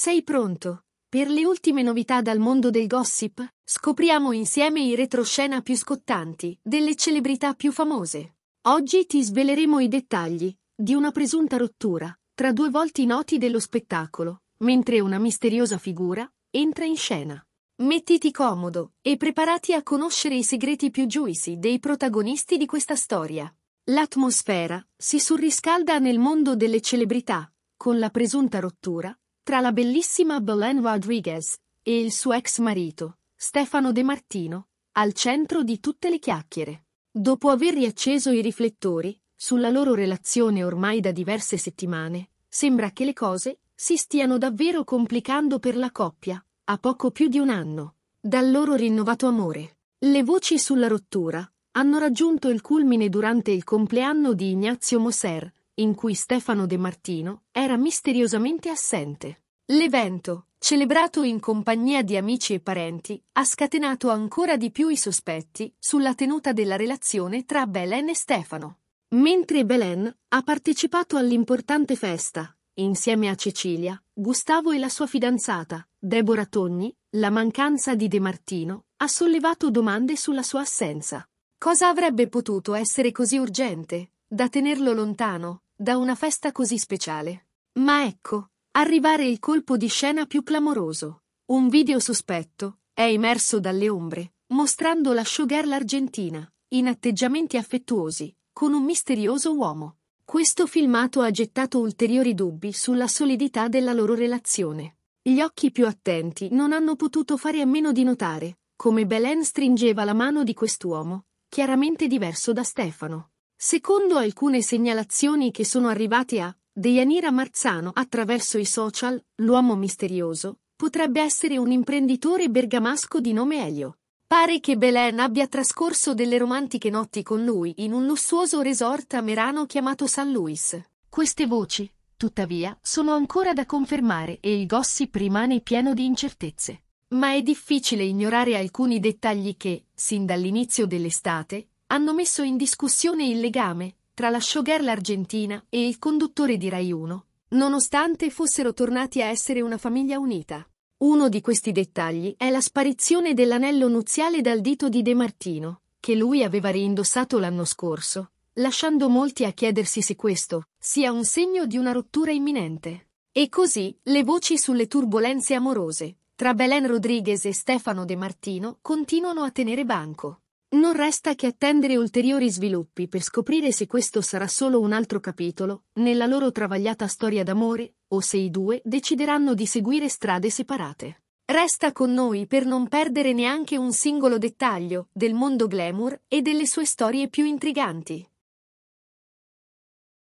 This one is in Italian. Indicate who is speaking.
Speaker 1: Sei pronto? Per le ultime novità dal mondo del gossip, scopriamo insieme i retroscena più scottanti delle celebrità più famose. Oggi ti sveleremo i dettagli di una presunta rottura tra due volti noti dello spettacolo, mentre una misteriosa figura entra in scena. Mettiti comodo e preparati a conoscere i segreti più juicy dei protagonisti di questa storia. L'atmosfera si surriscalda nel mondo delle celebrità, con la presunta rottura tra la bellissima Belen Rodriguez e il suo ex marito, Stefano De Martino, al centro di tutte le chiacchiere. Dopo aver riacceso i riflettori, sulla loro relazione ormai da diverse settimane, sembra che le cose si stiano davvero complicando per la coppia, a poco più di un anno, dal loro rinnovato amore. Le voci sulla rottura hanno raggiunto il culmine durante il compleanno di Ignazio Moser, in cui Stefano De Martino era misteriosamente assente. L'evento, celebrato in compagnia di amici e parenti, ha scatenato ancora di più i sospetti sulla tenuta della relazione tra Belen e Stefano. Mentre Belen ha partecipato all'importante festa, insieme a Cecilia, Gustavo e la sua fidanzata, Deborah Togni, la mancanza di De Martino ha sollevato domande sulla sua assenza. Cosa avrebbe potuto essere così urgente da tenerlo lontano, da una festa così speciale. Ma ecco, arrivare il colpo di scena più clamoroso. Un video sospetto è emerso dalle ombre, mostrando la showgirl argentina, in atteggiamenti affettuosi, con un misterioso uomo. Questo filmato ha gettato ulteriori dubbi sulla solidità della loro relazione. Gli occhi più attenti non hanno potuto fare a meno di notare come Belen stringeva la mano di quest'uomo, chiaramente diverso da Stefano. Secondo alcune segnalazioni che sono arrivate a Deianira Marzano attraverso i social, l'uomo misterioso potrebbe essere un imprenditore bergamasco di nome Elio. Pare che Belen abbia trascorso delle romantiche notti con lui in un lussuoso resort a Merano chiamato San Luis. Queste voci, tuttavia, sono ancora da confermare e il gossip rimane pieno di incertezze. Ma è difficile ignorare alcuni dettagli che, sin dall'inizio dell'estate, hanno messo in discussione il legame tra la showgirl argentina e il conduttore di Rai 1, nonostante fossero tornati a essere una famiglia unita. Uno di questi dettagli è la sparizione dell'anello nuziale dal dito di De Martino, che lui aveva reindossato l'anno scorso, lasciando molti a chiedersi se questo sia un segno di una rottura imminente. E così le voci sulle turbulenze amorose tra Belen Rodriguez e Stefano De Martino continuano a tenere banco. Non resta che attendere ulteriori sviluppi per scoprire se questo sarà solo un altro capitolo nella loro travagliata storia d'amore o se i due decideranno di seguire strade separate. Resta con noi per non perdere neanche un singolo dettaglio del mondo glamour e delle sue storie più intriganti.